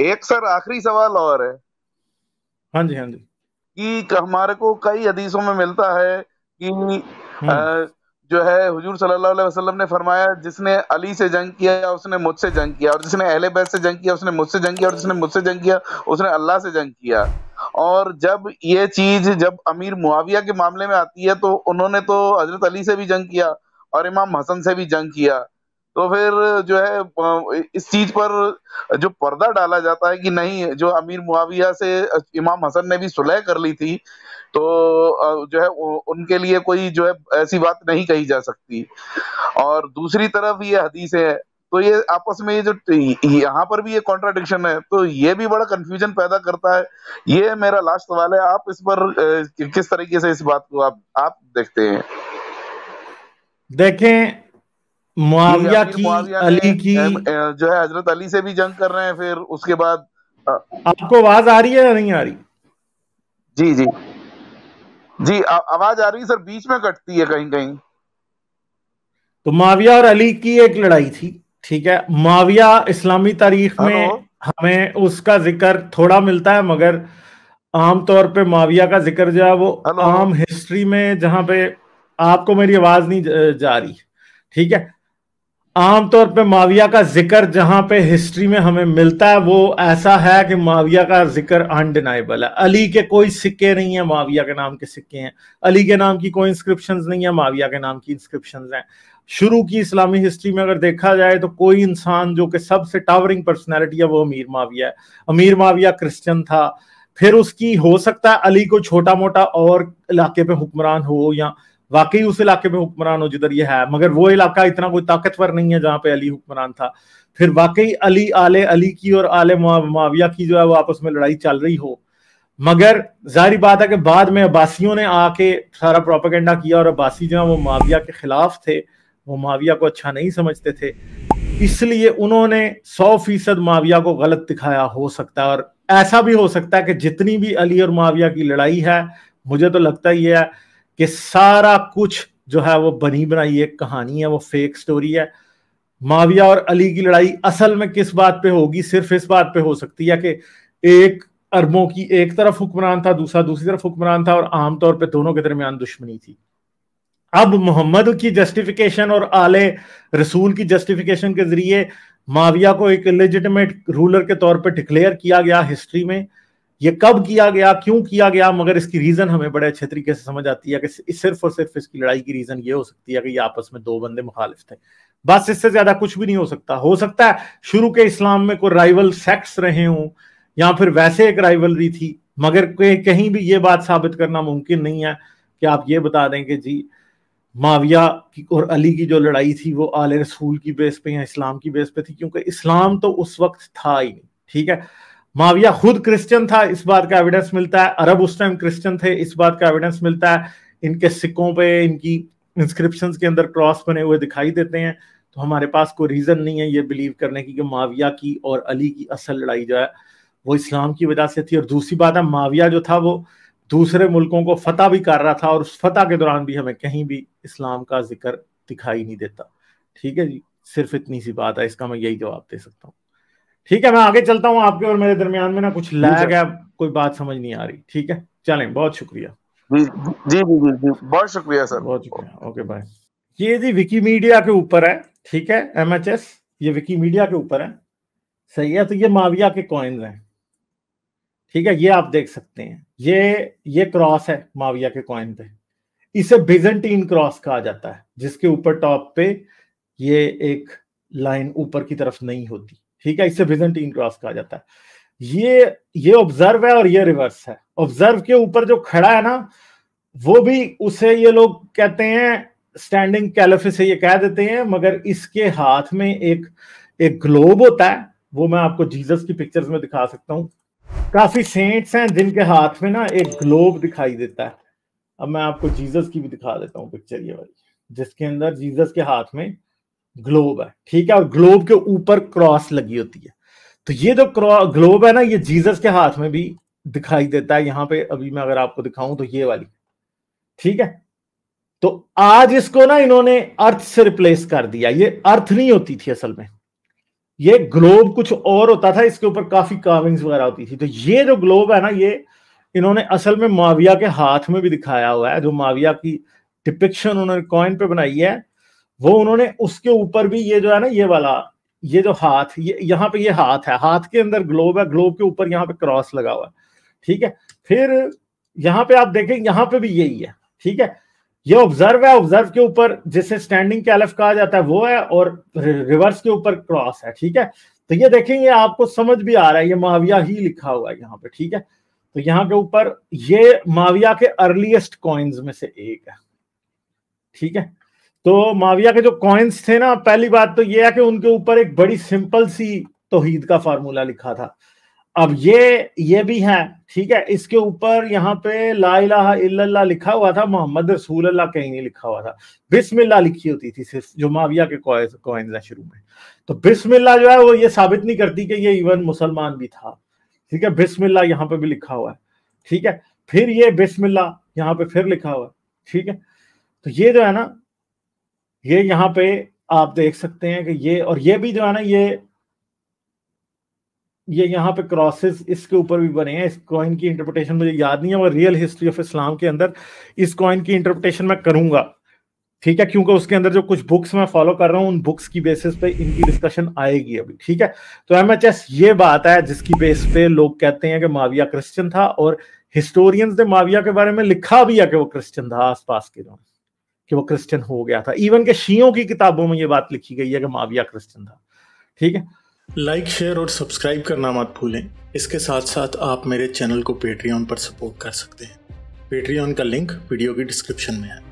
एक सर आखिरी सवाल और है हाँ जी हाँ जी कि हमारे को कई हदीसों में मिलता है कि आ, हम्म। जो है हुजूर सल्लल्लाहु अलैहि वसल्लम ने फरमाया जिसने अली से जंग किया उसने मुझसे जंग किया और जिसने अहले बैत से जंग किया उसने मुझसे जंग किया और जिसने मुझसे जंग किया उसने अल्लाह से जंग किया और जब ये चीज जब अमीर मुआविया के मामले में आती है तो उन्होंने तो हजरत अली से भी जंग किया और इमाम हसन से भी जंग किया तो फिर जो है इस चीज पर जो पर्दा डाला जाता है कि नहीं जो अमीर मुआविया से इमाम हसन ने भी सुलह कर ली थी तो जो है उनके लिए कोई जो है ऐसी बात नहीं कही जा सकती और दूसरी तरफ ये हदीस है तो ये आपस में ये जो यहाँ पर भी ये कॉन्ट्राडिक्शन है तो ये भी बड़ा कंफ्यूजन पैदा करता है ये मेरा लास्ट सवाल है आप इस पर किस तरीके से इस बात को आप आप देखते हैं देखें मुआविया की अली की जो है हजरत अली से भी जंग कर रहे हैं फिर उसके बाद आपको आवाज आ रही है या नहीं आ रही जी जी जी आवाज आ रही है सर बीच में कटती है कहीं कहीं तो माविया और अली की एक लड़ाई थी ठीक है माविया इस्लामी तारीख में हमें उसका जिक्र थोड़ा मिलता है मगर आमतौर पे माविया का जिक्र जो है वो आम हिस्ट्री में जहां पे आपको मेरी आवाज नहीं जा रही ठीक है आमतौर पे माविया का जिक्र जहां पे हिस्ट्री में हमें मिलता है वो ऐसा है कि माविया का जिक्र अनडिनाइबल है अली के कोई सिक्के नहीं है माविया के नाम के सिक्के हैं अली के नाम की कोई इंस्क्रिप्शन नहीं है माविया के नाम की इंस्क्रिप्शन है शुरू की इस्लामी हिस्ट्री में अगर देखा जाए तो कोई इंसान जो कि सबसे टावरिंग पर्सनैलिटी है वो अमीर माविया है अमीर माविया क्रिश्चियन था फिर उसकी हो सकता है अली को छोटा मोटा और इलाके पे हुक्मरान हो या वाकई उस इलाके में हुक्मरान हो जिधर ये है मगर वो इलाका इतना कोई ताकतवर नहीं है जहां पे अली हुक्मरान था फिर वाकई अली आले अली की और आले माविया की जो है वो आपस में लड़ाई चल रही हो मगर जाहिर बात है कि बाद में अब्बासियों ने आके सारा प्रोपागेंडा किया और अब्बासी जो है वो माविया के खिलाफ थे वो माविया को अच्छा नहीं समझते थे इसलिए उन्होंने सौ फीसद माविया को गलत दिखाया हो सकता है और ऐसा भी हो सकता है कि जितनी भी अली और माविया की लड़ाई है मुझे तो लगता ही है कि सारा कुछ जो है वो बनी बनाई एक कहानी है वो फेक स्टोरी है माविया और अली की लड़ाई असल में किस बात पे होगी सिर्फ इस बात पे हो सकती है कि एक अरबों की एक तरफ हुक्मरान था दूसरा दूसरी तरफ हुक्मरान था और आमतौर पर दोनों के दरमियान दुश्मनी थी अब मोहम्मद की जस्टिफिकेशन और आले रसूल की जस्टिफिकेशन के जरिए माविया को एक लेजिटमेट रूलर के तौर पर डिक्लेयर किया गया हिस्ट्री में ये कब किया गया क्यों किया गया मगर इसकी रीजन हमें बड़े अच्छे तरीके से समझ आती है कि सिर्फ और सिर्फ इसकी लड़ाई की रीजन ये हो सकती है कि ये आपस में दो बंदे मुखालिफ थे बस इससे ज्यादा कुछ भी नहीं हो सकता हो सकता है शुरू के इस्लाम में कोई राइवल सेक्स रहे हों या फिर वैसे एक राइवलरी थी मगर कहीं भी ये बात साबित करना मुमकिन नहीं है कि आप ये बता दें कि जी माविया की और अली की जो लड़ाई थी वो आले रसूल की बेस पे या इस्लाम की बेस पे थी क्योंकि इस्लाम तो उस वक्त था ही नहीं ठीक है माविया खुद क्रिश्चियन था इस बात का एविडेंस मिलता है अरब उस टाइम क्रिश्चियन थे इस बात का एविडेंस मिलता है इनके सिक्कों पे इनकी इंस्क्रिप्शन के अंदर क्रॉस बने हुए दिखाई देते हैं तो हमारे पास कोई रीजन नहीं है ये बिलीव करने की कि माविया की और अली की असल लड़ाई जो है वो इस्लाम की वजह से थी और दूसरी बात है माविया जो था वो दूसरे मुल्कों को फतह भी कर रहा था और उस फतह के दौरान भी हमें कहीं भी इस्लाम का जिक्र दिखाई नहीं देता ठीक है जी सिर्फ इतनी सी बात है इसका मैं यही जवाब दे सकता हूँ ठीक है मैं आगे चलता हूँ आपके और मेरे दरमियान में ना कुछ लैग है कोई बात समझ नहीं आ रही ठीक है चलें बहुत शुक्रिया जी जी जी जी बहुत शुक्रिया सर बहुत शुक्रिया ओके बाय ये जी विकीमीडिया के ऊपर है ठीक है एस ये विकीमीडिया के ऊपर है सही है तो ये माविया के कॉइन्स हैं ठीक है ये आप देख सकते हैं ये ये क्रॉस है माविया के कॉइन पे इसे बिजेंटीन क्रॉस कहा जाता है जिसके ऊपर टॉप पे ये एक लाइन ऊपर की तरफ नहीं होती ठीक है इसे विजेंटीन क्रॉस कहा जाता है ये ये ऑब्जर्व है और ये रिवर्स है ऑब्जर्व के ऊपर जो खड़ा है ना वो भी उसे ये लोग कहते हैं स्टैंडिंग कैलफे से ये कह देते हैं मगर इसके हाथ में एक एक ग्लोब होता है वो मैं आपको जीसस की पिक्चर्स में दिखा सकता हूँ काफी सेंट्स हैं जिनके हाथ में ना एक ग्लोब दिखाई देता है अब मैं आपको जीसस की भी दिखा देता हूँ पिक्चर ये वाली जिसके अंदर जीसस के हाथ में ग्लोब है ठीक है और ग्लोब के ऊपर क्रॉस लगी होती है तो ये जो ग्लोब है ना ये जीसस के हाथ में भी दिखाई देता है यहाँ पे अभी मैं अगर आपको दिखाऊं तो ये वाली ठीक है तो आज इसको ना इन्होंने अर्थ से रिप्लेस कर दिया ये अर्थ नहीं होती थी असल में ये ग्लोब कुछ और होता था इसके ऊपर काफी कार्विंग्स वगैरह होती थी तो ये जो ग्लोब है ना ये इन्होंने असल में माविया के हाथ में भी दिखाया हुआ है जो माविया की डिपिक्शन उन्होंने कॉइन पे बनाई है वो उन्होंने उसके ऊपर भी ये जो है ना ये वाला ये जो हाथ ये यहाँ पे ये हाथ है हाथ के अंदर ग्लोब है ग्लोब के ऊपर यहाँ पे क्रॉस लगा हुआ है ठीक है फिर यहाँ पे आप देखें यहाँ पे भी यही है ठीक है ये ऑब्जर्व है ऑब्जर्व के ऊपर जिसे स्टैंडिंग कैलफ कहा जाता है वो है और रिवर्स के ऊपर क्रॉस है ठीक है तो ये देखेंगे आपको समझ भी आ रहा है ये माविया ही लिखा हुआ है यहाँ पे ठीक है तो यहाँ के ऊपर ये माविया के अर्लीस्ट कॉइन्स में से एक है ठीक है तो माविया के जो कॉइन्स थे ना पहली बात तो ये है कि उनके ऊपर एक बड़ी सिंपल सी तोहीद का फार्मूला लिखा था अब ये ये भी है ठीक है इसके ऊपर यहाँ पे ला इला लिखा हुआ था मोहम्मद रसूल अल्लाह कहीं नहीं लिखा हुआ था बिस्मिल्लाह लिखी होती थी सिर्फ जो माविया के कॉइन्स है शुरू में तो बिस्मिल्लाह जो है वो ये साबित नहीं करती कि ये इवन मुसलमान भी था ठीक है बिस्मिल्लाह यहाँ पे भी लिखा हुआ है ठीक है फिर ये बिस्मिल्ला यहाँ पे फिर लिखा हुआ है ठीक है तो ये जो है ना ये यहाँ पे आप देख सकते हैं कि ये और ये भी जो है ना ये ये यहाँ पे क्रॉसेस इसके ऊपर भी बने हैं इस कॉइन की इंटरप्रिटेशन मुझे याद नहीं है और रियल हिस्ट्री ऑफ इस्लाम के अंदर इस कॉइन की इंटरप्रिटेशन मैं करूंगा ठीक है क्योंकि उसके अंदर जो कुछ बुक्स मैं फॉलो कर रहा हूँ उन बुक्स की बेसिस पे इनकी डिस्कशन आएगी अभी ठीक है तो एम एच एस ये बात है जिसकी बेस पे लोग कहते हैं कि माविया क्रिश्चियन था और हिस्टोरियंस ने माविया के बारे में लिखा भी है कि वो क्रिश्चियन था आसपास के लोग कि वो क्रिश्चियन हो गया था इवन के शियों की किताबों में ये बात लिखी गई है कि माविया क्रिश्चियन था ठीक है लाइक शेयर और सब्सक्राइब करना मत भूलें इसके साथ साथ आप मेरे चैनल को पेट्रियन पर सपोर्ट कर सकते हैं पेट्रियन का लिंक वीडियो की डिस्क्रिप्शन में है